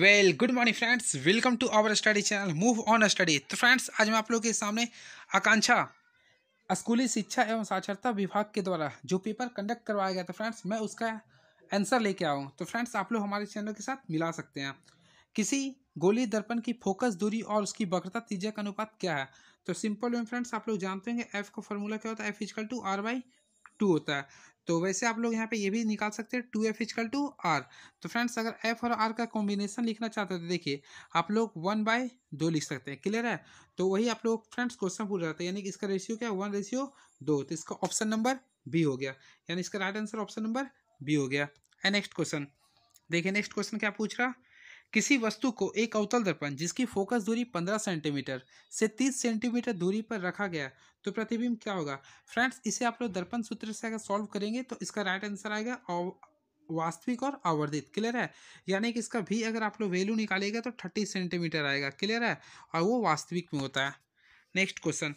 well good morning friends welcome to our study channel move on study तो friends आज मैं आप लोगों के सामने आकांक्षा स्कूली शिक्षा एवं साक्षरता विभाग के द्वारा जो पेपर कंडक्ट करवाया गया था फ्रेंड्स मैं उसका आंसर लेके आऊँ तो फ्रेंड्स आप लोग हमारे चैनल के साथ मिला सकते हैं किसी गोली दर्पण की फोकस दूरी और उसकी वक्रता तीजा का अनुपात क्या है तो सिंपल में फ्रेंड्स आप लोग जानते होंगे एफ का फॉर्मूला क्या होता है F is equal to R by two होता है तो वैसे आप लोग यहाँ पे ये भी निकाल सकते हैं two F is equal to R तो फ्रेंड्स अगर एफ और आर का कॉम्बिनेशन लिखना चाहते हो तो देखिए आप लोग वन बाय दो लिख सकते हैं क्लियर है तो वही आप लोग फ्रेंड्स क्वेश्चन पूछ रहे थे यानी कि इसका रेशियो क्या है वन रेशियो दो तो इसका ऑप्शन नंबर बी हो गया यानी इसका right answer option number B हो गया एंड नेक्स्ट क्वेश्चन देखिए नेक्स्ट क्वेश्चन क्या पूछ रहा है किसी वस्तु को एक अवतल दर्पण जिसकी फोकस दूरी 15 सेंटीमीटर से 30 सेंटीमीटर दूरी पर रखा गया तो प्रतिबिंब क्या होगा फ्रेंड्स इसे आप लोग दर्पण सूत्र से अगर सॉल्व करेंगे तो इसका राइट आंसर आएगा वास्तविक और आवर्धित क्लियर है यानी कि इसका भी अगर आप लोग वैल्यू निकालेगा तो थर्टी सेंटीमीटर आएगा क्लियर है और वो वास्तविक में होता है नेक्स्ट क्वेश्चन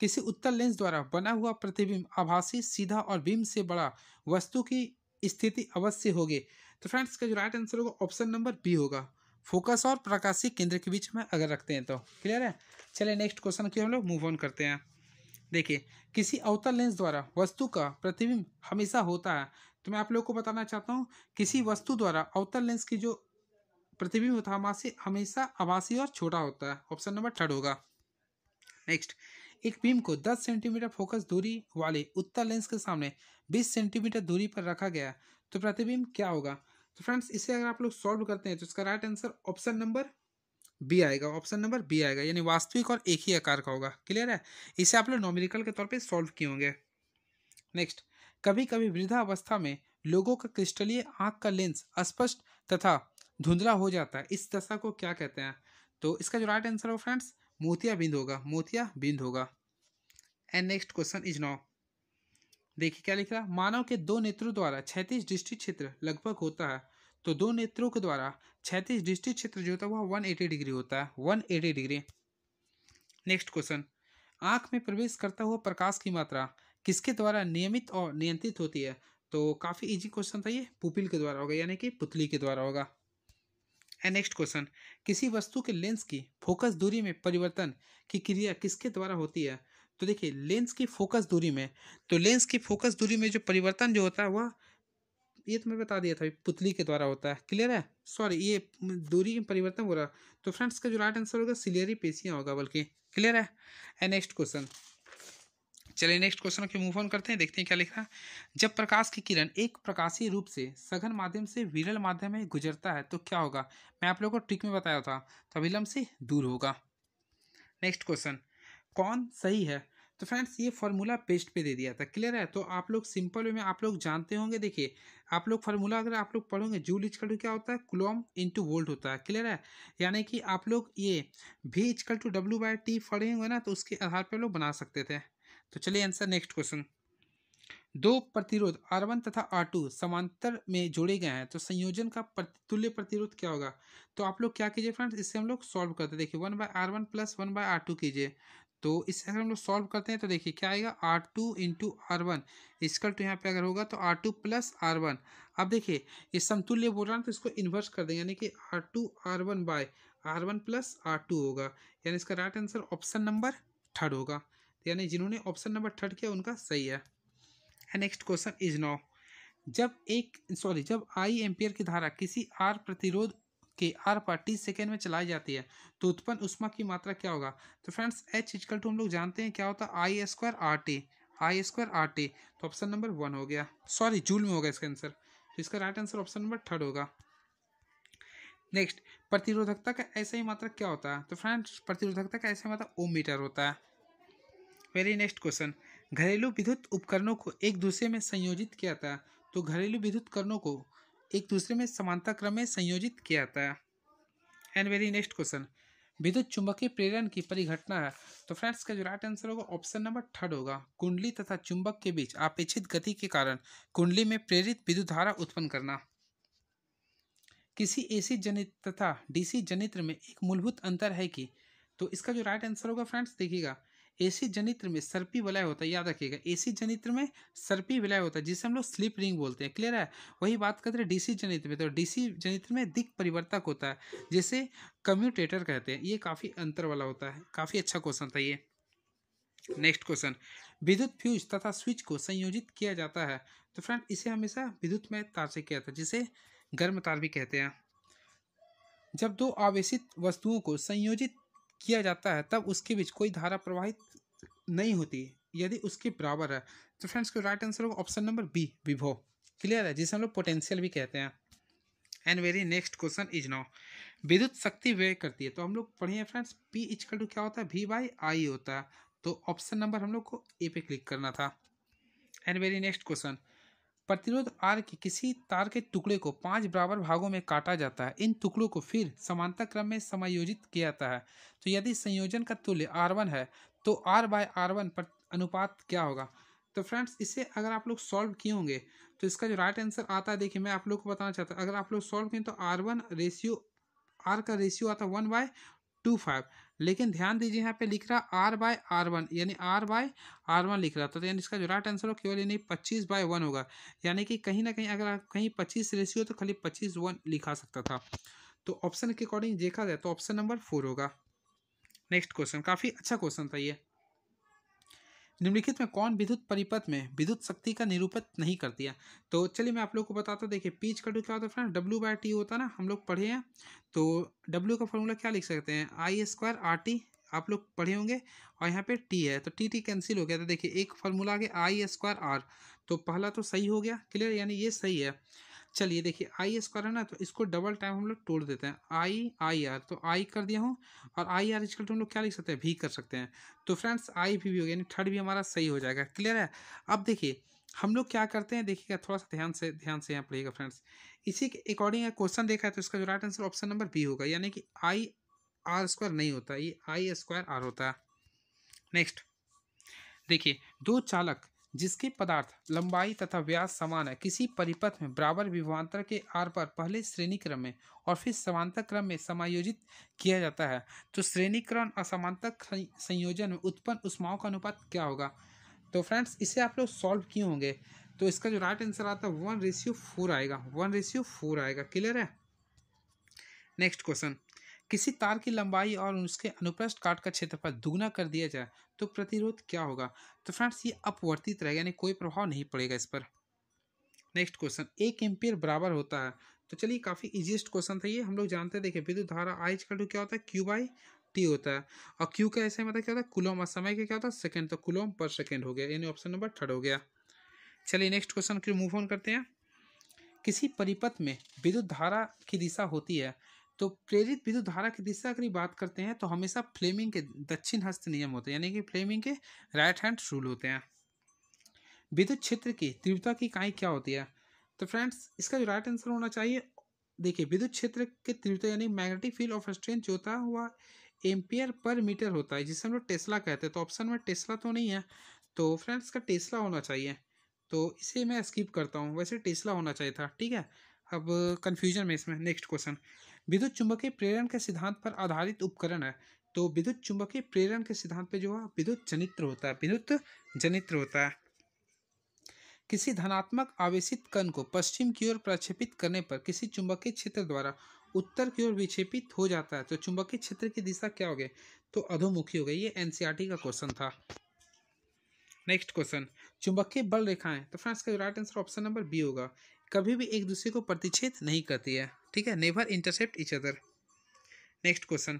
किसी उत्तर लेंस द्वारा बना हुआ प्रतिबिंब आभासी सीधा और बिंब से बड़ा वस्तु की स्थिति अवश्य होगी तो फ्रेंड्स इसका जो राइट आंसर होगा ऑप्शन नंबर बी होगा फोकस और प्रकाशी केंद्र के बीच में अगर रखते हैं तो क्लियर है चलिए नेक्स्ट क्वेश्चन की हम लोग मूव ऑन करते हैं देखिए किसी अवतल लेंस द्वारा वस्तु का प्रतिबिंब हमेशा होता है तो मैं आप लोगों को बताना चाहता हूँ किसी वस्तु द्वारा अवतल लेंस की जो प्रतिबिंब होता है हमेशा आभासी और छोटा होता है ऑप्शन नंबर थर्ड होगा नेक्स्ट एक बीम को 10 सेंटीमीटर फोकस दूरी वाले उत्तर लेंस के सामने 20 सेंटीमीटर दूरी पर रखा गया तो प्रतिबिंब क्या होगा तो फ्रेंड्स इसे अगर आप लोग सॉल्व करते हैं तो इसका right answer option number B आएगा ऑप्शन नंबर बी आएगा यानी वास्तविक और एक ही आकार का होगा क्लियर है इसे आप लोग नॉमिनिकल के तौर पर सॉल्व किए होंगे नेक्स्ट कभी कभी वृद्धावस्था में लोगों का क्रिस्टलीय आँख का लेंस अस्पष्ट तथा धुंधला हो जाता है इस दशा को क्या कहते हैं तो इसका जो राइट आंसर हो फ्रेंड्स मोतिया बिंद होगा मोतिया बिंद होगा and next question is now देखिए क्या लिख रहा मानव के दो नेत्रों द्वारा छैतीस दृष्टि क्षेत्र लगभग होता है तो दो नेत्रों के द्वारा छैतीस दृष्टि क्षेत्र जो होता है वह 180 डिग्री होता है 180 डिग्री नेक्स्ट क्वेश्चन आंख में प्रवेश करता हुआ प्रकाश की मात्रा किसके द्वारा नियमित और नियंत्रित होती है तो काफ़ी इजी क्वेश्चन था ये पुपिल के द्वारा होगा यानी कि पुतली के द्वारा होगा एंड नेक्स्ट क्वेश्चन किसी वस्तु के लेंस की फोकस दूरी में परिवर्तन की क्रिया किसके द्वारा होती है तो देखिए लेंस की फोकस दूरी में तो लेंस की फोकस दूरी में जो परिवर्तन जो होता है वह ये तो मैं बता दिया था पुतली के द्वारा होता है क्लियर है सॉरी ये दूरी में परिवर्तन हो रहा तो फ्रेंड्स का जो राइट आंसर होगा सिलियरी पेशियाँ होगा बल्कि क्लियर है एंड नेक्स्ट क्वेश्चन चलिए नेक्स्ट क्वेश्चन के मूव ऑन करते हैं देखते हैं क्या लिखा जब प्रकाश की किरण एक प्रकाशीय रूप से सघन माध्यम से विरल माध्यम में गुजरता है तो क्या होगा मैं आप लोगों को ट्रिक में बताया था तो अभिलंब से दूर होगा नेक्स्ट क्वेश्चन कौन सही है तो फ्रेंड्स ये फार्मूला पेस्ट पे दे दिया था क्लियर है तो आप लोग सिंपल वे में आप लोग जानते होंगे देखिए आप लोग फार्मूला अगर आप लोग पढ़ोगे जूल इजकल टू क्या होता है क्लोम इंटू वोल्ट होता है क्लियर है यानी कि आप लोग ये भी is equal to W by T पढ़ेंगे ना तो उसके आधार पर लोग बना सकते थे तो चलिए आंसर नेक्स्ट क्वेश्चन दो प्रतिरोध R1 तथा R2 समांतर में जोड़े गए हैं तो संयोजन का तुल्य प्रतिरोध क्या होगा तो आप लोग क्या कीजिए फ्रेंड्स इससे हम लोग सॉल्व करते हैं देखिए one by R one plus one by R two कीजिए तो इस अगर हम लोग सॉल्व करते हैं तो देखिए क्या आएगा R two into R one is equal to यहाँ पे अगर होगा तो R two plus R one अब देखिए ये समतुल्य बोल रहा है तो इसको इन्वर्स कर देंगे यानी कि R two R one by R one plus R two होगा यानी इसका right answer option number third होगा यानी जिन्होंने ऑप्शन नंबर थर्ड किया उनका सही है नेक्स्ट क्वेश्चन इज नाउ जब एक सॉरी जब आई एम्पियर की धारा किसी आर प्रतिरोध के आर पर टी सेकेंड में चलाई जाती है तो उत्पन्न उष्मा की मात्रा क्या होगा तो फ्रेंड्स एच इजकल टू हम लोग जानते हैं क्या होता है I square R T I square R T तो ऑप्शन नंबर वन हो गया सॉरी जूल में होगा इसका आंसर तो इसका right answer option number third होगा नेक्स्ट प्रतिरोधकता का ऐसा ही मात्रा क्या होता है तो फ्रेंड्स प्रतिरोधकता का ऐसा ही मात्रा ओम मीटर होता है वेरी नेक्स्ट क्वेश्चन घरेलू विद्युत उपकरणों को एक दूसरे में संयोजित किया जाता है तो घरेलू विद्युत उपकरणों को एक दूसरे में समानता क्रम में संयोजित किया जाता है एंड वेरी नेक्स्ट क्वेश्चन विद्युत चुंबकीय प्रेरण की परिघटना है तो फ्रेंड्स का जो राइट आंसर होगा ऑप्शन नंबर थर्ड होगा कुंडली तथा चुंबक के बीच अपेक्षित गति के कारण कुंडली में प्रेरित विद्युत धारा उत्पन्न करना किसी एसी जनित तथा डीसी जनित्र में एक मूलभूत अंतर है कि तो इसका जो राइट आंसर होगा फ्रेंड्स देखिएगा एसी जनित्र में सर्पी वलय होता है याद रखिएगा एसी जनित्र में सर्पी विलय होता है जिसे हम लोग स्लिप रिंग बोलते हैं क्लियर है वही बात करते हैं डीसी जनित्र में तो डीसी जनित्र में दिक परिवर्तक होता है जिसे कम्यूटेटर कहते हैं ये काफ़ी अंतर वाला होता है काफ़ी अच्छा क्वेश्चन था ये नेक्स्ट क्वेश्चन विद्युत फ्यूज तथा स्विच को संयोजित किया जाता है तो फ्रेंड इसे हमेशा विद्युत में तार से किया जाता है जिसे गर्म तार भी कहते हैं जब दो आवेशित वस्तुओं को संयोजित किया जाता है तब उसके बीच कोई धारा प्रवाहित नहीं होती यदि उसके बराबर है तो फ्रेंड्स को राइट आंसर होगा ऑप्शन नंबर बी विभो क्लियर है जिसे हम लोग पोटेंशियल भी कहते हैं and very next question is now विद्युत शक्ति व्यय करती है तो हम लोग पढ़िए फ्रेंड्स पी इजकल टू क्या होता है वी बाई आई होता है तो ऑप्शन नंबर हम लोग को ए पे क्लिक करना था एंड वेरी नेक्स्ट क्वेश्चन प्रतिरोध आर के किसी तार के टुकड़े को पांच बराबर भागों में काटा जाता है इन टुकड़ों को फिर समांतर क्रम में समायोजित किया जाता है तो यदि संयोजन का तुल्य आर वन है तो आर बाय आर वन पर अनुपात क्या होगा तो फ्रेंड्स इसे अगर आप लोग सॉल्व किए होंगे तो इसका जो राइट आंसर आता है देखिए मैं आप लोग को बताना चाहता हूँ अगर आप लोग सॉल्व किए तो आर वन रेशियो आर का रेशियो आता है वन बाय टू फाइव लेकिन ध्यान दीजिए यहाँ पे लिख रहा आर बाय आर वन यानी आर बाय आर वन लिख रहा था तो, तो यानी इसका जो राइट आंसर हो केवल यानी पच्चीस बाय वन होगा यानी कि कहीं ना कहीं अगर कहीं पच्चीस रेशियो तो खाली पच्चीस वन लिखा सकता था तो ऑप्शन के अकॉर्डिंग देखा जाए तो ऑप्शन नंबर फोर होगा नेक्स्ट क्वेश्चन काफ़ी अच्छा क्वेश्चन था ये निम्नलिखित में कौन विद्युत परिपथ में विद्युत शक्ति का निरूपित नहीं कर दिया तो चलिए मैं आप लोग को बताता हूँ देखिए पीच कटू क्या होता है फ्रेंड डब्ल्यू बाई टी होता है ना हम लोग पढ़े हैं तो डब्ल्यू का फॉर्मूला क्या लिख सकते हैं आई स्क्वायर आर टी आप लोग पढ़े होंगे और यहाँ पे टी है तो टी टी कैंसिल हो गया तो देखिए एक फॉर्मूला आ गया आई स्क्वायर आर तो पहला तो सही हो गया क्लियर यानी ये सही है चलिए देखिए आई स्क्वायर है ना तो इसको डबल टाइम हम लोग तोड़ देते हैं आई आई आर तो आई कर दिया हूँ और आई आर इजकल टू हम लोग क्या लिख सकते हैं भी कर सकते हैं तो फ्रेंड्स आई भी, भी हो गया यानी थर्ड भी हमारा सही हो जाएगा क्लियर है अब देखिए हम लोग क्या करते हैं देखिएगा थोड़ा सा ध्यान से ध्यान से यहाँ पढ़िएगा फ्रेंड्स इसी के अकॉर्डिंग क्वेश्चन देखा है तो इसका जो right answer option number B होगा यानी कि आई आर स्क्वायर नहीं होता ये आई स्क्वायर आर होता है नेक्स्ट देखिए दो चालक जिसके पदार्थ लंबाई तथा व्यास समान है किसी परिपथ में बराबर विभवांतर के आर पर पहले श्रेणी क्रम में और फिर समांतर क्रम में समायोजित किया जाता है तो श्रेणीकरण और समांतर संयोजन में उत्पन्न उष्माओं का अनुपात क्या होगा तो फ्रेंड्स इसे आप लोग सॉल्व क्यों होंगे तो इसका जो राइट आंसर आता है वन रेशियो फोर आएगा वन रेशियो फोर आएगा क्लियर है नेक्स्ट क्वेश्चन किसी तार की लंबाई और उसके अनुप्रस्थ काट का क्षेत्रफल दुगना कर दिया जाए तो प्रतिरोध क्या होगा तो फ्रेंड्स ये अपवर्तित रहेगा यानी कोई प्रभाव नहीं पड़ेगा इस पर नेक्स्ट क्वेश्चन एक एम्पियर बराबर होता है तो चलिए काफ़ी इजिएस्ट क्वेश्चन था ये हम लोग जानते हैं देखिए विद्युत धारा आई का टू क्या होता है क्यू बाई टी होता है और क्यू का ऐसे मतलब क्या होता है कुलोम और समय का क्या होता है सेकेंड तो कुलोम पर सेकेंड हो गया यानी ऑप्शन नंबर थर्ड हो गया चलिए नेक्स्ट क्वेश्चन फिर मूव ऑन करते हैं किसी परिपथ में विद्युत धारा की दिशा होती है तो प्रेरित विद्युत धारा की दिशा अगर बात करते हैं तो हमेशा फ्लेमिंग के दक्षिण हस्त नियम होते हैं यानी कि फ्लेमिंग के राइट हैंड रूल होते हैं विद्युत क्षेत्र की तीव्रता की इकाई क्या होती है तो फ्रेंड्स इसका जो राइट आंसर होना चाहिए देखिए विद्युत क्षेत्र के तीव्रता यानी मैग्नेटिक फील्ड ऑफ स्ट्रेंथ जो होता है वह एम्पियर पर मीटर होता है जिसे हम लोग टेस्ला कहते हैं तो ऑप्शन में टेस्ला तो नहीं है तो फ्रेंड्स का टेस्ला होना चाहिए तो इसे मैं स्किप करता हूँ वैसे टेस्ला होना चाहिए था ठीक है अब कन्फ्यूजन में इसमें नेक्स्ट क्वेश्चन विद्युत चुंबकीय प्रेरण के सिद्धांत पर आधारित उपकरण है तो विद्युत चुंबकीय प्रेरण के सिद्धांत पर जो है विद्युत जनित्र होता है विद्युत जनित्र होता है किसी धनात्मक आवेशित कण को पश्चिम की ओर प्रक्षेपित करने पर किसी चुंबकीय क्षेत्र द्वारा उत्तर की ओर विक्षेपित हो जाता है तो चुंबकीय क्षेत्र की दिशा क्या हो गई तो अधोमुखी हो गई ये एनसीईआरटी e का क्वेश्चन था नेक्स्ट क्वेश्चन चुंबकीय बल रेखाएं तो फ्रेंड्स का right answer option number B होगा कभी भी एक दूसरे को प्रतिच्छेद नहीं करती है ठीक है never intercept each other next question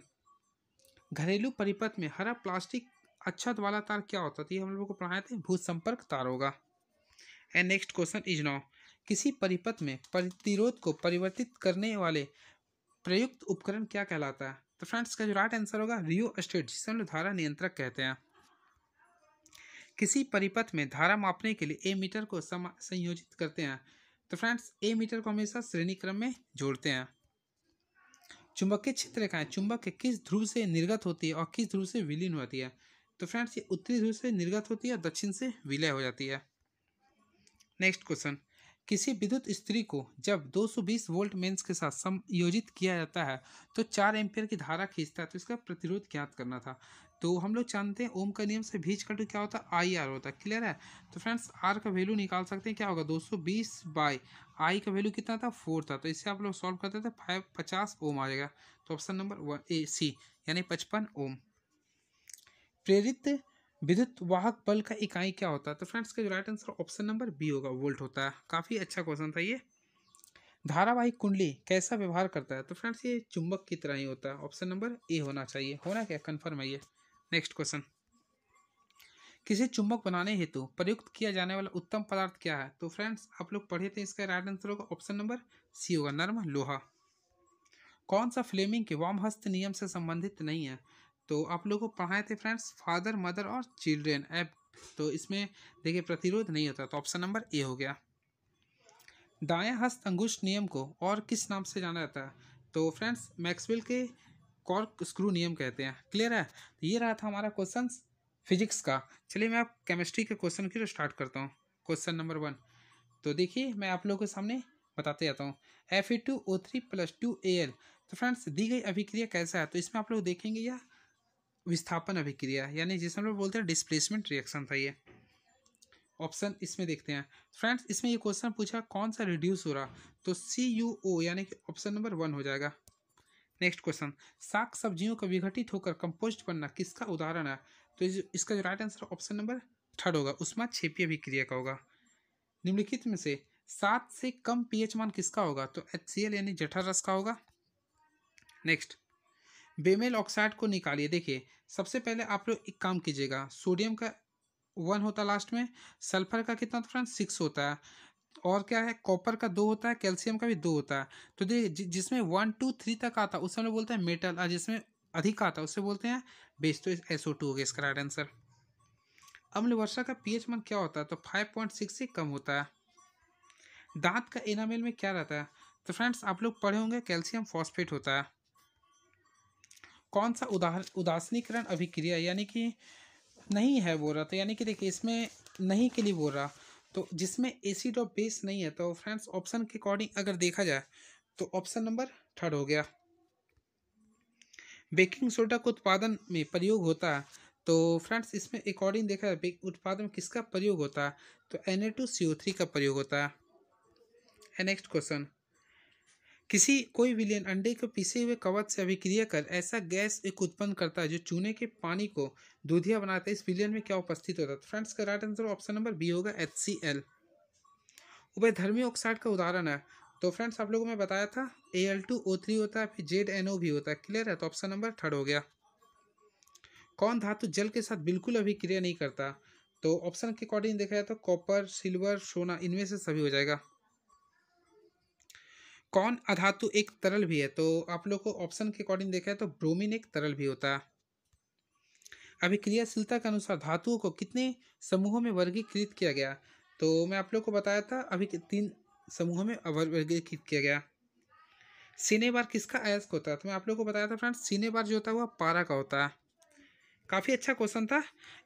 घरेलू परिपथ में हरा प्लास्टिक अच्छत वाला तार क्या होता है तो ये हम लोगों को पढ़ाया था भू संपर्क तार होगा and next question is now किसी परिपथ में प्रतिरोध को परिवर्तित करने वाले प्रयुक्त उपकरण क्या कहलाता है तो फ्रेंड्स का जो राइट आंसर होगा रियो स्टेट जिसे हम लोग धारा नियंत्रक कहते हैं किसी परिपथ में धारा मापने के लिए ए मीटर को संयोजित करते हैं तो फ्रेंड्स ए मीटर को हमेशा श्रेणी क्रम में जोड़ते हैं चुंबक के क्षेत्र रेखाएं चुंबक के किस ध्रुव से निर्गत होती है और किस ध्रुव से विलीन होती है तो फ्रेंड्स ये उत्तरी ध्रुव से निर्गत होती है और दक्षिण से विलय हो जाती है नेक्स्ट क्वेश्चन किसी विद्युत स्त्री को जब 220 वोल्ट मेंस के साथ समयोजित किया जाता है तो चार एम्पियर की धारा खींचता है तो इसका प्रतिरोध ज्ञात करना था तो हम लोग जानते हैं ओम का नियम से भीज इजकल क्या होता है आई आर होता है क्लियर है तो फ्रेंड्स आर का वैल्यू निकाल सकते हैं क्या होगा 220 बाई आई का वैल्यू कितना था फोर था तो इससे आप लोग सॉल्व करते थे फाइव पचास ओम आ जाएगा तो option number one A C यानी पचपन ओम प्रेरित विद्युत वाहक बल का इकाई क्या होता है तो फ्रेंड्स का जो right answer option number B होगा वोल्ट होता है काफ़ी अच्छा क्वेश्चन था ये धारावाहिक कुंडली कैसा व्यवहार करता है तो फ्रेंड्स ये चुंबक की तरह ही होता है ऑप्शन नंबर ए होना चाहिए होना क्या कन्फर्म है ये नेक्स्ट क्वेश्चन किसी चुंबक बनाने हेतु प्रयुक्त किया जाने वाला उत्तम पदार्थ क्या है तो फ्रेंड्स आप लोग पढ़े थे इसका राइट आंसर होगा ऑप्शन नंबर सी होगा नर्म लोहा कौन सा फ्लेमिंग के वाम हस्त नियम से संबंधित नहीं है तो आप लोगों को पढ़ाए थे फ्रेंड्स फादर मदर और चिल्ड्रेन ऐप तो इसमें देखिए प्रतिरोध नहीं होता तो ऑप्शन नंबर ए हो गया दाया हस्त अंगुष्ठ नियम को और किस नाम से जाना जाता है तो फ्रेंड्स मैक्सवेल के कॉर्क स्क्रू नियम कहते हैं क्लियर है तो ये रहा था हमारा क्वेश्चन फिजिक्स का चलिए मैं आप केमिस्ट्री के क्वेश्चन की स्टार्ट करता हूँ क्वेश्चन नंबर वन तो देखिए मैं आप लोगों के सामने बताते जाता हूँ F A two O three plus two A L तो फ्रेंड्स दी गई अभिक्रिया कैसा है तो इसमें आप लोग देखेंगे या विस्थापन अभिक्रिया यानी जिसमें हम लोग बोलते हैं डिस्प्लेसमेंट रिएक्शन था ये ऑप्शन इसमें देखते हैं फ्रेंड्स इसमें ये क्वेश्चन पूछा कौन सा रिड्यूस हो रहा तो सी यू ओ यानी कि ऑप्शन नंबर वन हो जाएगा नेक्स्ट क्वेश्चन साग सब्जियों का विघटित होकर कंपोस्ट बनना किसका उदाहरण है तो इसका जो right answer option number third होगा उसमें छेपी अभिक्रिया का होगा निम्नलिखित में से सात से कम पीएच मान किसका होगा तो एच यानी जठर रस का होगा नेक्स्ट बेमेल ऑक्साइड को निकालिए देखिए सबसे पहले आप लोग एक काम कीजिएगा सोडियम का वन होता लास्ट में सल्फर का कितना तो फ्रेंड सिक्स होता है और क्या है कॉपर का दो होता है कैल्शियम का भी दो होता है तो देख जिसमें वन टू थ्री तक आता उस समय बोलते हैं मेटल और जिसमें अधिक आता है उससे बोलते हैं बेस तो एस ओ टू हो गया इसका राइट आंसर अम्ल वर्षा का पीएच मान क्या होता है तो फाइव पॉइंट सिक्स से कम होता है दांत का एनामेल में क्या रहता है तो फ्रेंड्स आप लोग पढ़े होंगे कैल्शियम फॉस्फेट होता है कौन सा उदाह उदासनीकरण अभिक्रिया यानी कि नहीं है बोल रहा तो यानी कि देखिए इसमें नहीं के लिए बोल रहा तो जिसमें एसिड और बेस नहीं है तो फ्रेंड्स ऑप्शन के अकॉर्डिंग अगर देखा जाए तो ऑप्शन नंबर थर्ड हो गया बेकिंग सोडा के उत्पादन में प्रयोग होता है तो फ्रेंड्स इसमें अकॉर्डिंग देखा जाए उत्पादन किसका प्रयोग होता है तो N A two C O three का प्रयोग होता है नेक्स्ट क्वेश्चन किसी कोई विलियन अंडे को पीसे हुए कवच से अभिक्रिया कर ऐसा गैस एक उत्पन्न करता है जो चूने के पानी को दूधिया बनाता है इस विलियन में क्या उपस्थित होता है फ्रेंड्स का right answer option number B होगा एच सी एल उभयधर्मी ऑक्साइड का उदाहरण है तो फ्रेंड्स आप लोगों में बताया था A L two O three होता है फिर जेड एन ओ भी होता है क्लियर है तो ऑप्शन नंबर थर्ड हो गया कौन धातु जल के साथ बिल्कुल अभिक्रिया नहीं करता तो ऑप्शन के अकॉर्डिंग देखा जाए तो कॉपर सिल्वर सोना इनमें से सभी हो जाएगा कौन अधातु एक तरल भी है तो आप लोग को ऑप्शन के अकॉर्डिंग देखा है तो ब्रोमीन एक तरल भी होता है अभिक्रियाशीलता के अनुसार धातुओं को कितने समूहों में वर्गीकृत किया गया तो मैं आप लोग को बताया था अभी तीन समूहों में वर्गीकृत किया गया सीने बार किसका अयस्क होता है तो मैं आप लोग को बताया था फ्रेंड्स सीने बार जो होता है वह पारा का होता है काफ़ी अच्छा क्वेश्चन था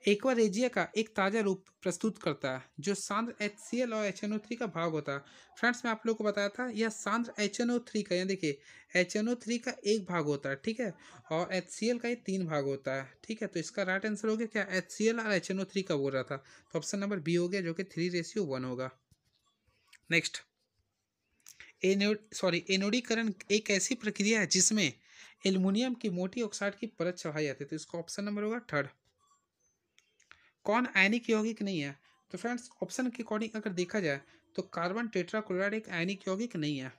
एक्वा रेजिया का एक ताज़ा रूप प्रस्तुत करता है जो सांद्र एच सी एल और एच एन ओ थ्री का भाग होता है फ्रेंड्स मैं आप लोगों को बताया था यह सांद्र एच एन ओ थ्री का यहाँ देखिए एच एन ओ थ्री का एक भाग होता है ठीक है और एच सी एल का ये तीन भाग होता है ठीक है तो इसका राइट आंसर हो गया क्या एच सी एल और एच एन ओ थ्री का बोल रहा था तो ऑप्शन नंबर बी हो गया जो कि थ्री रेशियो वन होगा नेक्स्ट एनो सॉरी एनोडीकरण एक ऐसी प्रक्रिया है जिसमें एल्यूमिनियम की मोटी ऑक्साइड की परत चढ़ाई जाती है तो इसका ऑप्शन नंबर होगा थर्ड कौन आयनिक यौगिक नहीं है तो फ्रेंड्स ऑप्शन के अकॉर्डिंग अगर देखा जाए तो कार्बन टेट्राक्लोराइड एक आयनिक यौगिक नहीं है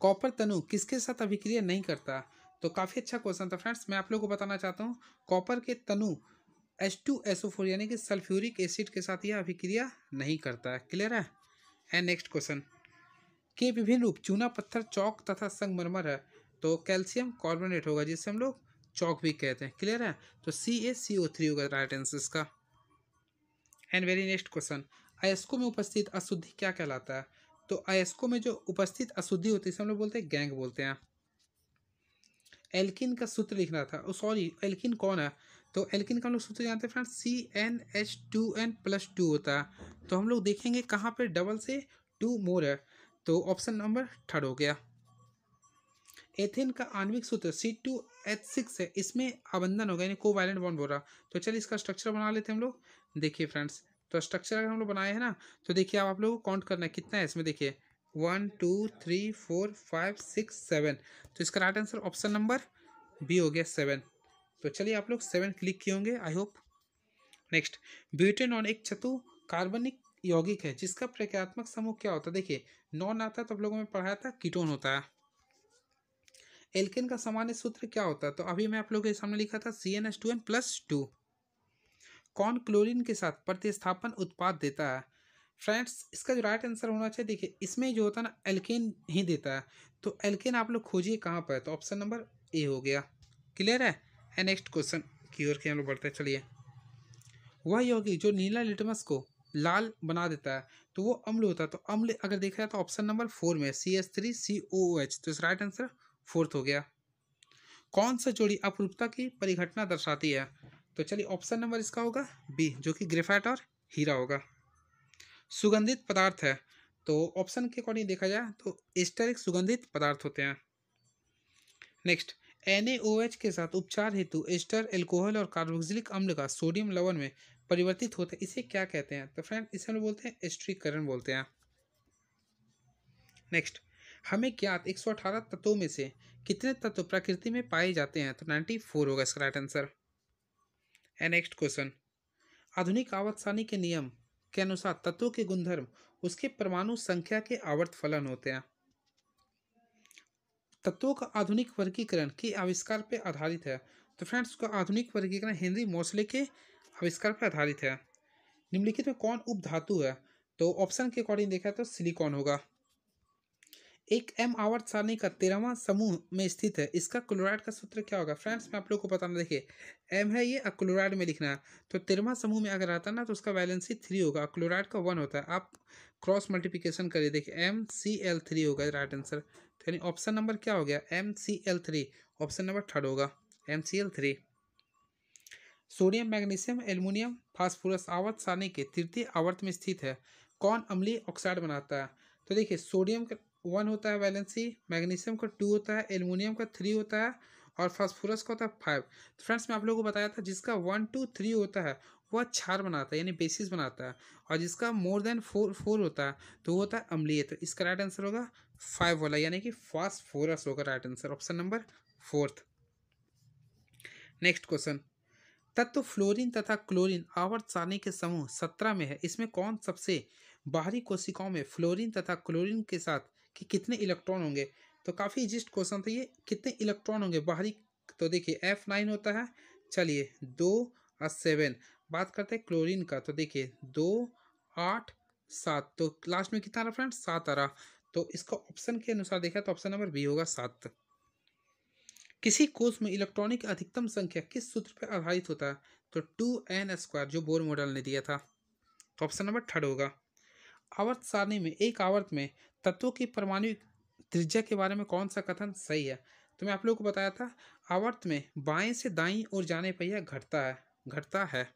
कॉपर तनु किसके साथ अभिक्रिया नहीं करता तो काफ़ी अच्छा क्वेश्चन था फ्रेंड्स मैं आप लोगों को बताना चाहता हूँ कॉपर के तनु एच टू एसओ फोर यानी कि सल्फ्यूरिक एसिड के साथ यह अभिक्रिया नहीं करता है क्लियर है एंड नेक्स्ट क्वेश्चन के विभिन्न रूप चूना पत्थर चौक तथा संगमरमर है तो कैल्शियम कार्बोनेट होगा जिसे हम लोग चौक भी कहते हैं क्लियर है तो C A C O three होगा राइट आंसर इसका एंड वेरी नेक्स्ट क्वेश्चन अयस्को में उपस्थित अशुद्धि क्या कहलाता है तो अयस्को में जो उपस्थित अशुद्धि होती है इसे हम लोग बोलते हैं गैंग बोलते हैं एल्किन का सूत्र लिखना था सॉरी एल्किन कौन है तो एल्किन का हम लोग सूत्र जानते हैं friend C N H two N plus two होता है तो हम लोग देखेंगे कहाँ पे डबल से टू मोर है तो ऑप्शन नंबर थर्ड हो गया एथेन का आणविक सूत्र सी टू एच सिक्स है इसमें आबंधन हो गया यानी कोवाइलेंट बॉन्ड बोल रहा तो चलिए इसका स्ट्रक्चर बना लेते हैं हम लोग देखिए फ्रेंड्स तो स्ट्रक्चर अगर हम लोग बनाए हैं ना तो देखिए आप आप लोगों को काउंट करना है कितना है इसमें देखिए one two three four five six seven तो इसका right answer option number B हो गया सेवन तो चलिए आप लोग सेवन क्लिक किए होंगे I hope next butanone एक चतु कार्बनिक यौगिक है जिसका प्रक्रियात्मक समूह क्या होता है देखिए नॉन आता है तो आप लोगों में पढ़ाया था कीटोन होता है एल्केन का सामान्य सूत्र क्या होता है तो अभी मैं आप लोगों के सामने लिखा था C N S two N plus two कौन क्लोरिन के साथ प्रतिस्थापन उत्पाद देता है फ्रेंड्स इसका जो राइट आंसर होना चाहिए देखिए इसमें जो होता है ना एल्केन ही देता है तो एल्केन आप लोग खोजिए कहाँ पर तो ऑप्शन नंबर ए हो गया क्लियर है एंड नेक्स्ट क्वेश्चन की ओर के हम लोग बढ़ते चलिए वह यौगिक जो नीला लिटमस को लाल बना देता है तो वो अम्ल होता है तो अम्ल अगर देखा जाए तो ऑप्शन नंबर फोर में C S three C O H तो इस राइट आंसर फोर्थ हो गया कौन सा जोड़ी अपरूपता की परिघटना दर्शाती है तो चलिए ऑप्शन नंबर इसका होगा बी जो कि ग्रेफाइट और हीरा होगा सुगंधित पदार्थ है तो ऑप्शन के अकॉर्डिंग देखा जाए तो एस्टर एक सुगंधित पदार्थ होते हैं नेक्स्ट एन के साथ उपचार हेतु एस्टर एल्कोहल और कार्बोक्सिलिक अम्ल का सोडियम लवण में परिवर्तित होता है इसे क्या कहते हैं तो फ्रेंड इसे हम बोलते हैं एस्ट्रीकरण बोलते हैं नेक्स्ट हमें क्या एक सौ अठारह तत्वों में से कितने तत्व प्रकृति में पाए जाते हैं तो नाइन्टी फोर होगा इसका right answer and next question आधुनिक आवत सारणी के नियम के अनुसार तत्वों के गुणधर्म उसके परमाणु संख्या के आवर्त फलन होते हैं तत्वों का आधुनिक वर्गीकरण के आविष्कार पर आधारित है तो फ्रेंड्स का आधुनिक वर्गीकरण हेनरी मोसले के आविष्कार पर आधारित है निम्नलिखित में कौन उपधातु है तो ऑप्शन के अकॉर्डिंग देखा तो सिलिकॉन होगा एक एम आवर्त सारणी का तेरहवा समूह में स्थित है इसका क्लोराइड का सूत्र क्या होगा फ्रेंड्स मैं आप लोगों को बताना देखिए एम है ये क्लोराइड में लिखना है तो तेरहवा समूह में अगर आता ना तो उसका वैलेंसी थ्री होगा क्लोराइड का वन होता है आप क्रॉस मल्टीप्लिकेशन करिए देखिए एम सी एल थ्री होगा राइट आंसर तो यानी ऑप्शन नंबर क्या हो गया M C L three option number third होगा M C L three sodium magnesium aluminium phosphorus आवर्त सारणी के तृतीय आवर्त में स्थित है कौन अम्लीय ऑक्साइड बनाता है तो देखिए सोडियम का वन होता है वैलेंसी मैग्नीशियम का टू होता है एल्यूमिनियम का थ्री होता है और फास्फोरस का होता है फाइव तो फ्रेंड्स मैं आप लोगों को बताया था जिसका वन टू थ्री होता है वह क्षार बनाता है यानी बेसिस बनाता है और जिसका मोर देन फोर फोर होता है तो वो होता है अम्लीय तो इसका राइट आंसर होगा फाइव वाला यानी कि फास्फोरस होगा right answer option number fourth next question तत्व फ्लोरीन तथा क्लोरीन आवर्त सारणी के समूह सत्रह में है इसमें कौन सबसे बाहरी कोशिकाओं में फ्लोरीन तथा क्लोरीन के साथ कि कितने इलेक्ट्रॉन होंगे तो काफ़ी इजिस्ट क्वेश्चन था ये कितने इलेक्ट्रॉन होंगे बाहरी तो देखिए एफ नाइन होता है चलिए दो और सेवन बात करते हैं क्लोरीन का तो देखिए दो आठ सात तो लास्ट में कितना रहा फ्रेंड सात आ रहा तो इसका ऑप्शन के अनुसार देखा तो ऑप्शन नंबर बी होगा सात किसी कोष में इलेक्ट्रॉनिक अधिकतम संख्या किस सूत्र पर आधारित होता है तो टू एन स्क्वायर जो बोर मॉडल ने दिया था तो ऑप्शन नंबर थर्ड होगा आवर्त सारणी में एक आवर्त में तत्वों की परमाणु त्रिज्या के बारे में कौन सा कथन सही है तो मैं आप लोगों को बताया था आवर्त में बाएं से दाईं ओर जाने पर यह घटता है घटता है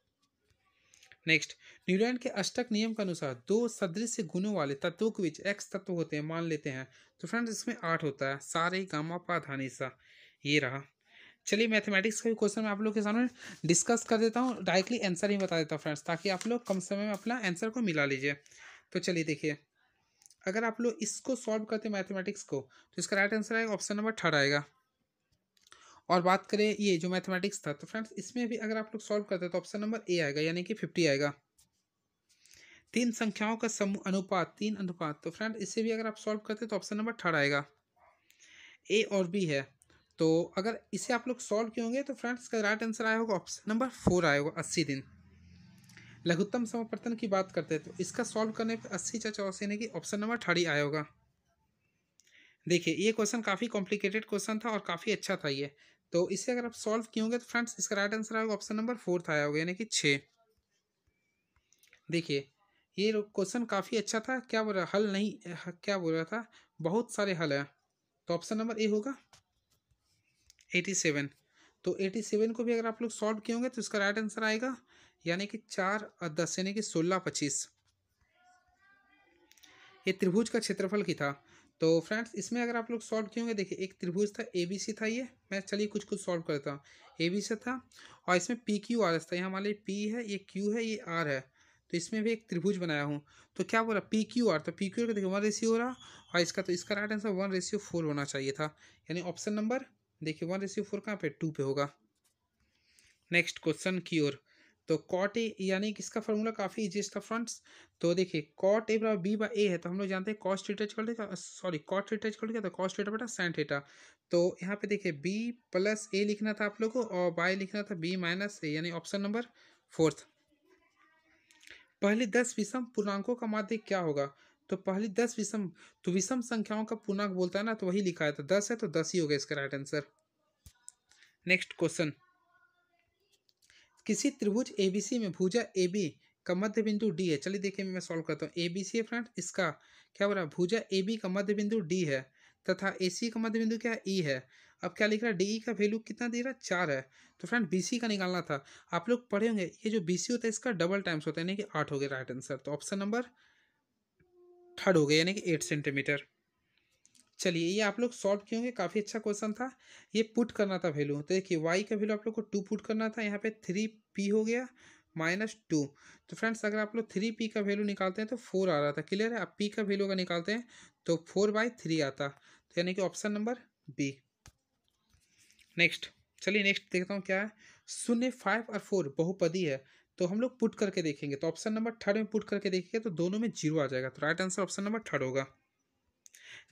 नेक्स्ट न्यूलैंड के अष्टक नियम के अनुसार दो सदृश गुणों वाले तत्वों के बीच एक्स तत्व होते हैं मान लेते हैं तो फ्रेंड्स इसमें आठ होता है सारे गामा पाधानी सा ये रहा चलिए मैथमेटिक्स का भी क्वेश्चन मैं आप लोग के सामने डिस्कस कर देता हूँ डायरेक्टली आंसर ही बता देता हूँ फ्रेंड्स ताकि आप लोग कम समय में अपना आंसर को मिला लीजिए तो चलिए देखिए अगर आप लोग इसको सॉल्व करते मैथमेटिक्स को तो इसका राइट आंसर आएगा ऑप्शन नंबर थर्ड आएगा और बात करें ये जो मैथमेटिक्स था तो फ्रेंड्स इसमें भी अगर आप लोग सॉल्व करते तो ऑप्शन नंबर ए आएगा यानी कि फिफ्टी आएगा तीन संख्याओं का समूह अनुपात तीन अनुपात तो फ्रेंड इसे भी अगर आप सॉल्व करते हैं तो ऑप्शन नंबर थर्ड आएगा ए और बी है तो अगर इसे आप लोग सॉल्व किए होंगे तो फ्रेंड्स इसका राइट आंसर आया होगा ऑप्शन नंबर फोर आया होगा अस्सी दिन लघुत्तम समापर्तन की बात करते हैं तो इसका सॉल्व करने पर अस्सी चा चौरासी यानी कि ऑप्शन नंबर थर्टी आया होगा देखिए ये क्वेश्चन काफ़ी कॉम्प्लिकेटेड क्वेश्चन था और काफ़ी अच्छा था ये तो इसे अगर आप सॉल्व किए होंगे तो फ्रेंड्स इसका राइट आंसर आएगा ऑप्शन नंबर फोर्थ आया होगा यानी कि छः देखिए ये क्वेश्चन काफ़ी अच्छा था क्या बोल रहा हल नहीं क्या बोल रहा था बहुत सारे हल हैं तो ऑप्शन नंबर ए होगा एटी सेवन तो एटी सेवन को भी अगर आप लोग सॉल्व किए होंगे तो इसका राइट आंसर आएगा यानी कि चार और दस यानी कि सोलह पच्चीस ये त्रिभुज का क्षेत्रफल की था तो फ्रेंड्स इसमें अगर आप लोग सॉल्व किए होंगे देखिए एक त्रिभुज था ए बी सी था ये मैं चलिए कुछ कुछ सॉल्व करता हूँ ए बी सी था और इसमें पी क्यू आर था यहाँ हमारे पी है ये क्यू है ये आर है तो इसमें भी एक त्रिभुज बनाया हूँ तो क्या बोला पी क्यू आर तो पी क्यू आर का देखिए वन रेशियो हो रहा और इसका तो इसका right answer one ratio four होना चाहिए था यानी ऑप्शन नंबर देखिए वन रेशियो फोर कहाँ पे टू पे होगा नेक्स्ट क्वेश्चन की ओर तो कॉट ए यानी कि इसका फॉर्मूला काफ़ी इजी था फ्रंट्स तो देखिए कॉट ए बराबर बी बाई ए है तो हम लोग जानते हैं cos theta equal sorry cot theta equal क्या तो कॉस्ट थीटा बेटा साइन थीटा तो यहाँ पे देखिए बी प्लस ए लिखना था आप लोगों को और बाय लिखना था बी माइनस ए यानी ऑप्शन नंबर फोर्थ पहले दस विषम पूर्णांकों का माध्य क्या होगा तो पहली दस विषम तो विषम संख्याओं का पूर्णांक बोलता है ना तो वही लिखा है तो दस है तो दस ही होगा इसका राइट आंसर नेक्स्ट क्वेश्चन किसी त्रिभुज एबीसी में भुजा ए बी का मध्य बिंदु डी है चलिए देखिए मैं सॉल्व करता हूँ ए बी सी है फ्रेंड इसका क्या हो रहा है भुजा ए बी का मध्य बिंदु डी है तथा ए सी का मध्य बिंदु क्या है e ई है अब क्या लिख रहा है डी e का वैल्यू कितना दे रहा है चार है तो फ्रेंड बी सी का निकालना था आप लोग पढ़े होंगे ये जो बी सी होता है इसका डबल टाइम्स होता है यानी कि आठ हो गया राइट आंसर तो ऑप्शन नंबर थर्ड हो गया यानी कि एट सेंटीमीटर चलिए ये आप लोग सॉल्व किए होंगे काफ़ी अच्छा क्वेश्चन था ये पुट करना था वैल्यू तो देखिए वाई का वैल्यू आप लोग को टू पुट करना था यहाँ पे थ्री पी हो गया माइनस टू तो फ्रेंड्स अगर आप लोग थ्री पी का वैल्यू निकालते हैं तो फोर आ रहा था क्लियर है अब पी का वैल्यू अगर निकालते हैं तो फोर बाई थ्री आता तो यानी कि ऑप्शन नंबर बी नेक्स्ट चलिए नेक्स्ट देखता हूँ क्या है शून्य फाइव और फोर बहुपदी है तो हम लोग पुट करके देखेंगे तो ऑप्शन नंबर थर्ड में पुट करके देखेंगे तो दोनों में जीरो आ जाएगा तो right answer option number third होगा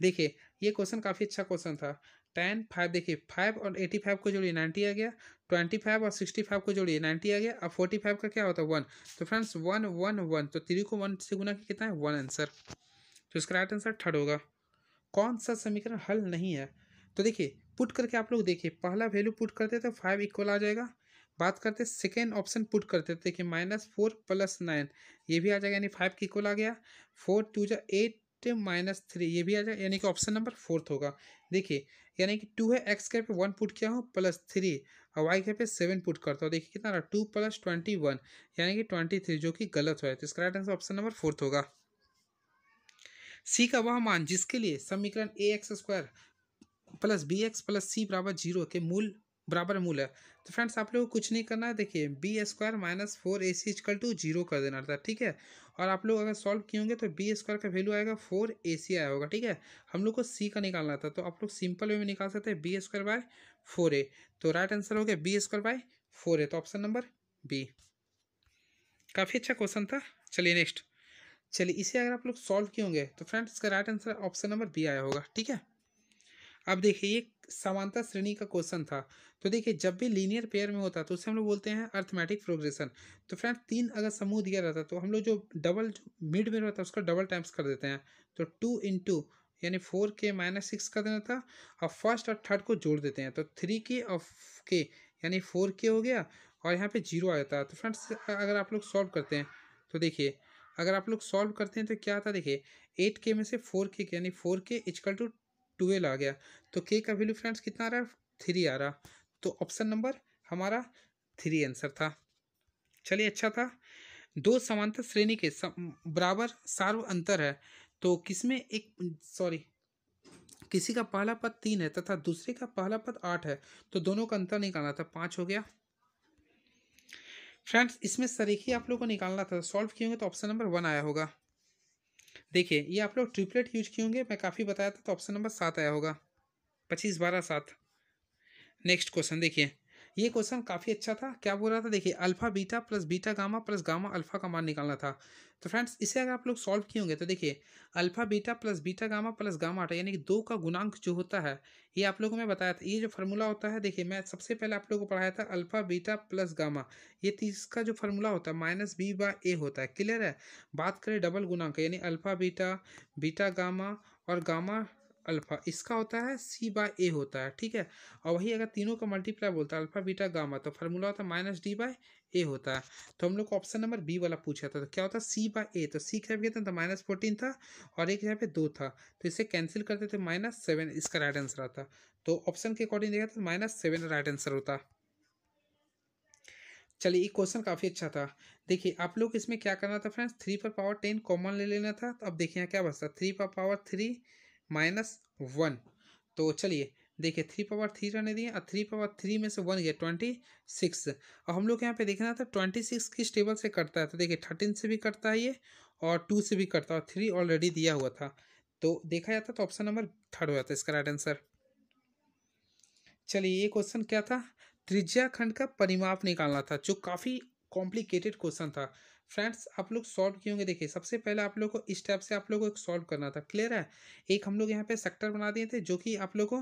देखिए ये क्वेश्चन काफ़ी अच्छा क्वेश्चन था टेन फाइव देखिए फाइव और एटी फाइव को जोड़िए नाइन्टी आ गया ट्वेंटी फाइव और सिक्सटी फाइव को जोड़िए नाइन्टी आ गया और फोर्टी फाइव का क्या होता है वन तो फ्रेंड्स वन वन वन तो थ्री को वन से गुना कितना है वन आंसर तो इसका राइट आंसर थर्ड होगा कौन सा समीकरण हल नहीं है तो देखिए पुट करके आप लोग देखिए पहला वैल्यू पुट करते तो फाइव इक्वल आ जाएगा बात करते सेकेंड ऑप्शन पुट करते थे कि माइनस फोर प्लस नाइन ये भी आ जाएगा यानी फाइव की इक्वल आ गया फोर टू जो एट माइनस थ्री ये भी आ जाएगा यानी कि ऑप्शन नंबर फोर्थ होगा देखिए यानी कि टू है एक्स के पे वन पुट किया हूँ प्लस थ्री और वाई के पे सेवन पुट करता हूँ देखिए कितना टू प्लस ट्वेंटी वन यानी कि ट्वेंटी थ्री जो कि गलत हो है तो इसका right answer option number fourth होगा सी का वह मान जिसके लिए समीकरण A X square plus B X plus C बराबर जीरो के मूल बराबर मूल है तो फ्रेंड्स आप लोग कुछ नहीं करना है देखिए B square minus four A C equal to zero कर देना था ठीक है और आप लोग अगर सॉल्व किए होंगे तो बी स्क्वायर का वैल्यू आएगा फोर ए सी आया होगा ठीक है हम लोग को सी का निकालना था तो आप लोग सिंपल वे में निकाल सकते हैं B square by four A तो राइट आंसर हो गया B square by four A तो ऑप्शन नंबर बी काफ़ी अच्छा क्वेश्चन था चलिए नेक्स्ट चलिए इसे अगर आप लोग सॉल्व किए होंगे तो फ्रेंड्स इसका right answer option number B आया होगा ठीक है अब देखिए ये समानता श्रेणी का क्वेश्चन था तो देखिए जब भी लीनियर पेयर में होता तो उसे हम लोग बोलते हैं अर्थमेटिक प्रोग्रेशन तो फ्रेंड तीन अगर समूह दिया रहता तो हम लोग जो डबल जो मिड में रहता है उसका डबल टाइम्स कर देते हैं तो टू इन टू यानी फोर के माइनस सिक्स कर देना था और फर्स्ट और थर्ड को जोड़ देते हैं तो थ्री के और के यानी फोर के हो गया और यहाँ पे जीरो आ जाता है तो फ्रेंड्स अगर आप लोग सॉल्व करते हैं तो देखिए अगर आप लोग सॉल्व करते हैं तो क्या आता है देखिए एट के में से फोर के यानी फोर के इजकल टू ट्वेल्व आ गया तो के का वैल्यू फ्रेंड्स कितना आ रहा है थ्री आ रहा तो ऑप्शन नंबर हमारा थ्री आंसर था चलिए अच्छा था दो समांतर श्रेणी के सम, बराबर सार्व अंतर है तो किसमें एक सॉरी किसी का पहला पद तीन है तथा दूसरे का पहला पद आठ है तो दोनों का अंतर निकालना था पाँच हो गया फ्रेंड्स इसमें सरीखी आप लोगों को निकालना था सॉल्व किए होंगे तो ऑप्शन नंबर वन आया होगा देखिए ये आप लोग ट्रिपलेट यूज किए होंगे मैं काफ़ी बताया था तो ऑप्शन नंबर सात आया होगा पच्चीस बारह सात नेक्स्ट क्वेश्चन देखिए ये क्वेश्चन काफ़ी अच्छा था क्या बोल रहा था देखिए alpha beta plus beta gamma plus gamma alpha का मान निकालना था तो फ्रेंड्स इसे अगर आप लोग सॉल्व किए होंगे तो देखिए alpha beta plus beta gamma plus gamma आटा यानी कि दो का गुणांक जो होता है ये आप लोगों को मैं बताया था ये जो फार्मूला होता है देखिए मैं सबसे पहले आप लोगों को पढ़ाया था अल्फा बीटा प्लस गामा ये तीस का जो फार्मूला होता है माइनस बी बा ए होता है क्लियर है बात करें डबल गुणांक यानी अल्फा बीटा बीटा गामा और गामा अल्फा इसका होता है सी बाय ए होता है ठीक है और वही अगर तीनों का मल्टीप्लाई बोलता है अल्फा बीटा गामा तो फार्मूला होता है माइनस डी बाय ए होता है तो हम लोग को ऑप्शन नंबर बी वाला पूछा था तो क्या होता है सी बाय ए तो सी क्या कितना था माइनस तो फोर्टीन था और एक जगह पे दो था तो इसे कैंसिल करते थे माइनस सेवन इसका राइट आंसर आता तो ऑप्शन के अकॉर्डिंग देखा था माइनस सेवन राइट आंसर होता चलिए ये क्वेश्चन काफ़ी अच्छा था देखिए आप लोग इसमें क्या करना था फ्रेंड्स थ्री पर पावर टेन कॉमन ले लेना था तो अब देखिए क्या बचता है थ्री पर पावर थ्री माइनस वन तो चलिए देखिए थ्री पावर थ्री रहने दिए और थ्री पावर थ्री में से वन गया ट्वेंटी सिक्स और हम लोग यहाँ पे देखना था ट्वेंटी सिक्स किस टेबल से करता है तो देखिए थर्टीन से भी करता है ये और टू से भी करता है और थ्री ऑलरेडी दिया हुआ था तो देखा जाता तो ऑप्शन नंबर थर्ड हो जाता इसका राइट आंसर चलिए ये क्वेश्चन क्या था त्रिज्या खंड का परिमाप निकालना था जो काफ़ी कॉम्प्लिकेटेड क्वेश्चन था फ्रेंड्स आप लोग सॉल्व क्यों देखिए सबसे पहले आप लोग को इस टाइप से आप लोग को एक सॉल्व करना था क्लियर है एक हम लोग यहाँ पे सेक्टर बना दिए थे जो कि आप लोग को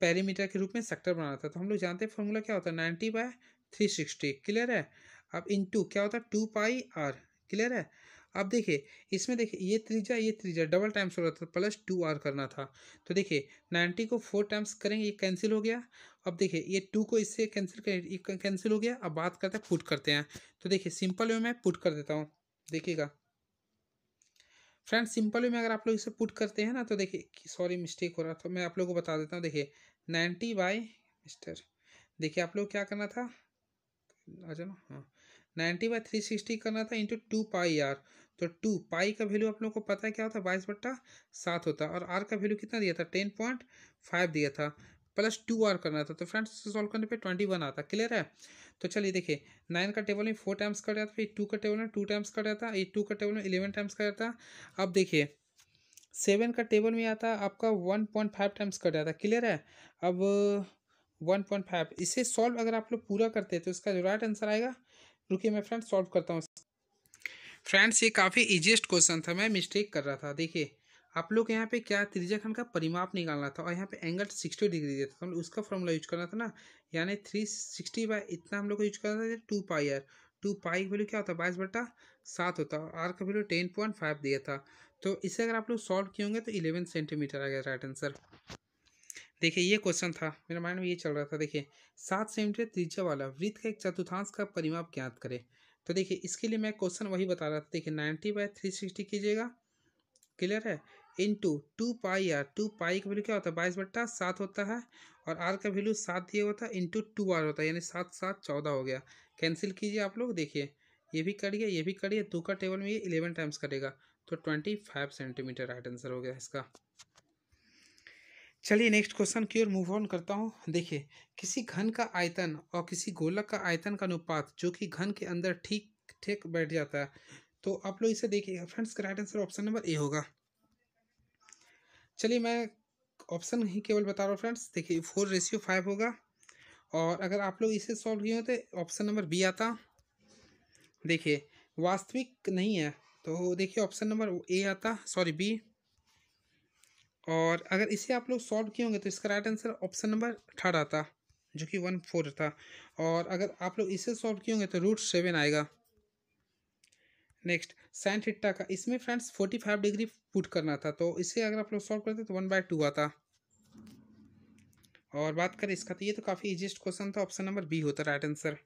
पैरीमीटर के रूप में सेक्टर बनाना था तो हम लोग जानते हैं फॉर्मूला क्या होता है ninety by three sixty clear है अब इन टू क्या होता है टू पाई आर क्लियर है अब देखिए इसमें देखिए ये त्रिजा ये त्रिजा डबल टाइम्स हो रहा था प्लस टू आर करना था तो देखिए नाइन्टी को फोर टाइम्स करेंगे ये कैंसिल हो गया अब देखिए ये टू को इससे कैंसिल कर कैंसिल हो गया अब बात करते हैं पुट करते हैं तो देखिए सिंपल वे में पुट कर देता हूँ देखिएगा फ्रेंड सिंपल वे में अगर आप लोग इसे पुट करते हैं ना तो देखिए सॉरी मिस्टेक हो रहा था मैं आप लोग को बता देता हूँ देखिए नाइन्टी बाई मिस्टर देखिए आप लोग क्या करना था आ जाना हाँ नाइन्टी बाई थ्री सिक्सटी करना था इंटू टू पाई आर तो टू पाई का वैल्यू आप लोग को पता है क्या होता है बाईस बट्टा सात होता और आर का वैल्यू कितना दिया था टेन पॉइंट फाइव दिया था प्लस टू आर करना था तो फ्रेंड्स इसे सॉल्व करने पे ट्वेंटी वन आता क्लियर है तो चलिए देखिए नाइन का टेबल में फोर टाइम्स कर जाता टू का टेबल में टू टाइम्स कट जाता ये टू का टेबल में इलेवन टाइम्स कर जाता अब देखिए सेवन का टेबल में आता आपका one point five times cut जाता क्लियर है अब वन पॉइंट फाइव इसे सॉल्व अगर आप लोग पूरा करते हैं तो इसका जो राइट आंसर आएगा रुकिए मैं फ्रेंड सॉल्व करता हूँ फ्रेंड्स ये काफ़ी ईजिएस्ट क्वेश्चन था मैं मिस्टेक कर रहा था देखिए आप लोग यहाँ पे क्या त्रिज्याखंड का परिमाप निकालना था और यहाँ पे एंगल सिक्सटी डिग्री दिया था तो हम उसका फॉर्मूला यूज करना था ना यानी थ्री सिक्सटी बाई इतना हम लोग को यूज करना था two pi R two pi का वैल्यू क्या होता है बाईस बटा सात होता है आर का वैल्यू टेन पॉइंट फाइव दिया था तो इसे अगर आप लोग सॉल्व किए होंगे तो इलेवन सेंटीमीटर आ गया राइट आंसर देखिए ये क्वेश्चन था मेरे माइंड में ये चल रहा था देखिए सात सेंटीमीटर त्रिज्या वाला वृत्त का एक चतुर्थांश का परिमाप ज्ञात करें तो देखिए इसके लिए मैं क्वेश्चन वही बता रहा था देखिए नाइन्टी बाई थ्री सिक्सटी कीजिएगा क्लियर है into two pi R two pi का वैल्यू क्या होता है बाईस बट्टा सात होता है और आर का वैल्यू सात दिया होता है इंटू टू आर होता है यानी सात सात चौदह हो गया कैंसिल कीजिए आप लोग देखिए ये भी करिए ये भी करिए दो का टेबल में ये इलेवन टाइम्स करेगा तो twenty five centimetre right answer हो गया इसका चलिए नेक्स्ट क्वेश्चन की ओर मूव ऑन करता हूँ देखिए किसी घन का आयतन और किसी गोलक का आयतन का अनुपात जो कि घन के अंदर ठीक ठीक बैठ जाता है तो आप लोग इसे देखिए फ्रेंड्स का right answer option number A होगा चलिए मैं ऑप्शन ही केवल बता रहा हूँ फ्रेंड्स देखिए फोर रेशियो फाइव होगा और अगर आप लोग इसे सॉल्व किए तो ऑप्शन नंबर बी आता देखिए वास्तविक नहीं है तो देखिए ऑप्शन नंबर ए आता सॉरी बी और अगर इसे आप लोग सॉल्व किए होंगे तो इसका right answer option number third आता जो कि वन फोर था और अगर आप लोग इसे सॉल्व किए होंगे तो रूट सेवन आएगा नेक्स्ट साइन थीटा का इसमें friends forty five degree put करना था तो इसे अगर आप लोग सॉल्व करते तो वन बाय टू आता और बात करें इसका तो ये तो काफ़ी इजिएस्ट क्वेश्चन था ऑप्शन नंबर बी होता राइट आंसर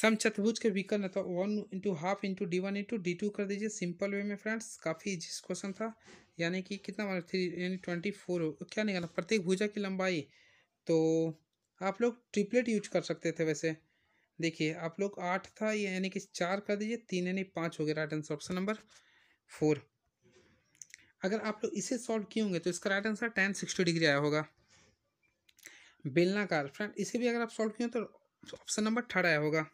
सम चतुर्भुज के विकर्ण तो one into half into D one into D two कर दीजिए सिंपल वे में फ्रेंड्स काफ़ी इजिएस्ट क्वेश्चन था यानी कि कितना मार्क थ्री यानी ट्वेंटी फोर क्या निकालना प्रत्येक भुजा की लंबाई तो आप लोग ट्रिपलेट यूज कर सकते थे वैसे देखिए आप लोग आठ था यानी कि चार कर दीजिए तीन यानी पाँच हो गया right answer option number four अगर आप लोग इसे सॉल्व किए होंगे तो इसका right answer ten sixty degree आया होगा बेलनाकार फ्रेंड इसे भी अगर आप सॉल्व किए तो ऑप्शन नंबर थर्ड आया होगा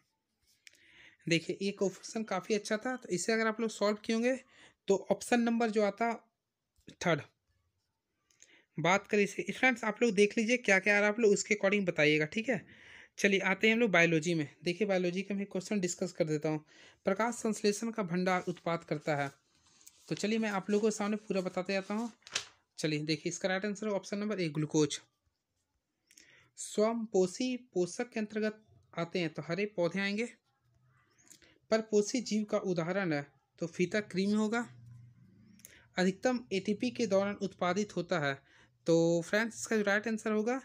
देखिए एक ऑप्शन काफ़ी अच्छा था तो इसे अगर आप लोग सॉल्व किए होंगे तो ऑप्शन नंबर जो आता थर्ड बात करें इसे फ्रेंड्स आप लोग देख लीजिए क्या क्या आ रहा है आप लोग उसके अकॉर्डिंग बताइएगा ठीक है चलिए आते हैं हम लोग बायोलॉजी में देखिए बायोलॉजी का मैं क्वेश्चन डिस्कस कर देता हूँ प्रकाश संश्लेषण का भंडार उत्पाद करता है तो चलिए मैं आप लोगों के सामने पूरा बताते जाता हूँ चलिए देखिए इसका राइट आंसर है ऑप्शन नंबर ए ग्लूकोज पोषी पोषक के अंतर्गत आते हैं तो हरे पौधे आएंगे पर पोषी जीव का उदाहरण है तो फीता क्रीम होगा अधिकतम एटीपी के दौरान उत्पादित होता है तो फ्रेंड्स इसका जो राइट आंसर होगा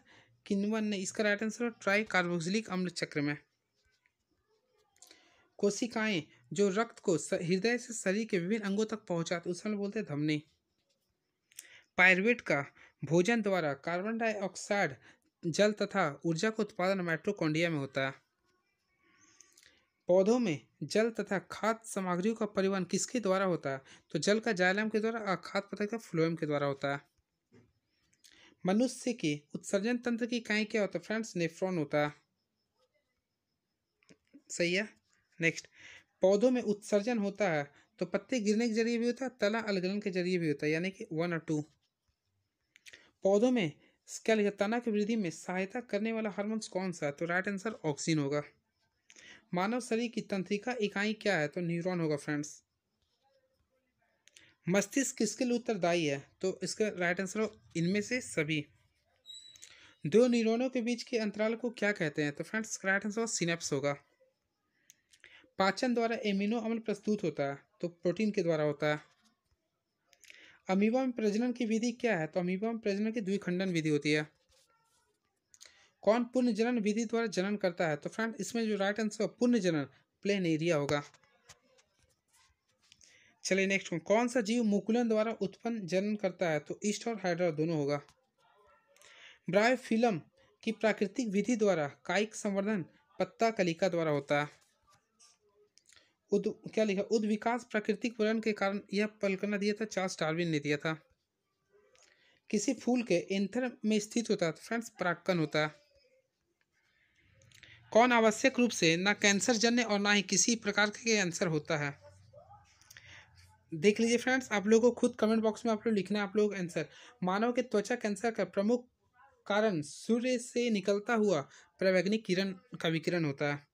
किन्वन ने इसका राइट आंसर होगा ट्राई कार्बोक्सिलिक अम्ल चक्र में कोशिकाएं जो रक्त को हृदय से शरीर के विभिन्न अंगों तक पहुंचाते उस समय बोलते हैं धमनी पायरवेट का भोजन द्वारा कार्बन डाइऑक्साइड जल तथा ऊर्जा का उत्पादन माइट्रोकोंडिया में होता है पौधों में जल तथा खाद्य सामग्रियों का परिवहन किसके द्वारा होता है तो जल का जायलम के द्वारा और खाद पदार्थ का फ्लोएम के द्वारा होता है मनुष्य के उत्सर्जन तंत्र की इकाई क्या होता है फ्रेंड्स नेफ्रॉन होता है सही है नेक्स्ट पौधों में उत्सर्जन होता है तो पत्ते गिरने के जरिए भी होता है तला अलगलन के जरिए भी होता है यानी कि वन और टू पौधों में क्या लिखा तना की वृद्धि में सहायता करने वाला हार्मोन्स कौन सा है तो राइट आंसर ऑक्सीजन होगा मानव शरीर की तंत्रिका इकाई क्या है तो न्यूरॉन होगा फ्रेंड्स मस्तिष्क किसके लिए उत्तरदायी है तो इसका राइट आंसर हो इनमें से सभी दो न्यूरॉनों के बीच के अंतराल को क्या कहते हैं तो फ्रेंड्स राइट आंसर हो सिनेप्स होगा पाचन द्वारा एमिनो अम्ल प्रस्तुत होता है तो प्रोटीन के द्वारा होता है अमीबा में प्रजनन की विधि क्या है तो अमीबा में प्रजनन की द्विखंडन विधि होती है कौन पुण्य जनन विधि द्वारा जनन करता है तो फ्रेंड इसमें जो राइट आंसर पुण्य जनन प्लेन एरिया होगा चलिए नेक्स्ट कौन सा जीव मुकुलन द्वारा उत्पन्न जनन करता है तो ईस्ट और हाइड्रा दोनों होगा ब्राय ब्रायोफिलम की प्राकृतिक विधि द्वारा कायिक संवर्धन पत्ता कलिका द्वारा होता है उद क्या लिखा उद्विकास प्राकृतिक वर्ण के कारण यह पलकना दिया था चार्ल्स डार्विन ने दिया था किसी फूल के एंथर में स्थित होता है तो फ्रेंड्स परागकन होता है कौन आवश्यक रूप से ना कैंसर जन्य और ना ही किसी प्रकार के कैंसर होता है देख लीजिए फ्रेंड्स आप लोगों को खुद कमेंट बॉक्स में आप लोग लिखना है आप लोग आंसर मानव के त्वचा कैंसर का प्रमुख कारण सूर्य से निकलता हुआ प्रवैग्निक किरण का विकिरण होता है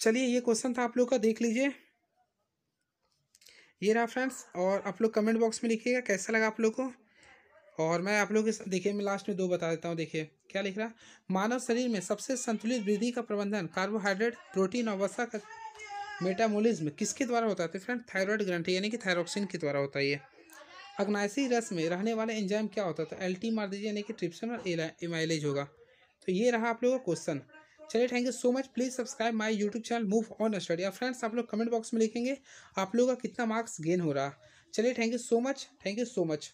चलिए ये क्वेश्चन था आप लोग का देख लीजिए ये रहा फ्रेंड्स और आप लोग कमेंट बॉक्स में लिखिएगा कैसा लगा आप लोग को और मैं आप लोगों के साथ देखिए मैं लास्ट में दो बता देता हूँ देखिए क्या लिख रहा मानव शरीर में सबसे संतुलित वृद्धि का प्रबंधन कार्बोहाइड्रेट प्रोटीन और वसा का मेटामोलिज्म किसके द्वारा होता है फ्रेंड थायरॉयड ग्रंथि यानी कि थायरोक्सिन के द्वारा होता है ये अग्नाइसी रस में रहने वाला एंजाइम क्या होता है तो एल मार दीजिए यानी कि ट्रिप्सन और एमाइलेज होगा तो ये रहा आप लोगों का क्वेश्चन चलिए thank you so much please subscribe my YouTube channel move on study और फ्रेंड्स आप लोग कमेंट बॉक्स में लिखेंगे आप लोगों का कितना मार्क्स गेन हो रहा चलिए thank you so much thank you so much